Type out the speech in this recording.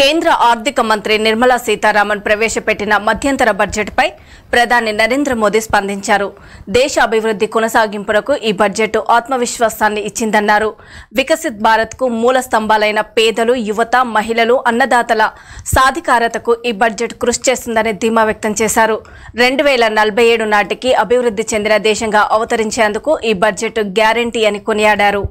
కేంద్ర ఆర్థిక మంత్రి నిర్మలా సీతారామన్ ప్రవేశపెట్టిన మధ్యంతర బడ్జెట్పై ప్రధాని నరేంద్ర మోదీ స్పందించారు దేశ అభివృద్ధి కొనసాగింపునకు ఈ బడ్జెట్ ఆత్మవిశ్వాసాన్ని ఇచ్చిందన్నారు వికసిత్ భారత్కు మూల స్తంభాలైన పేదలు యువత మహిళలు అన్నదాతల సాధికారతకు ఈ బడ్జెట్ కృషి చేస్తుందని ధీమా వ్యక్తం చేశారు రెండు వేల నలభై ఏడు నాటికి అభివృద్ధి చెందిన దేశంగా అవతరించేందుకు ఈ బడ్జెట్ గ్యారంటీ అని కొనియాడారు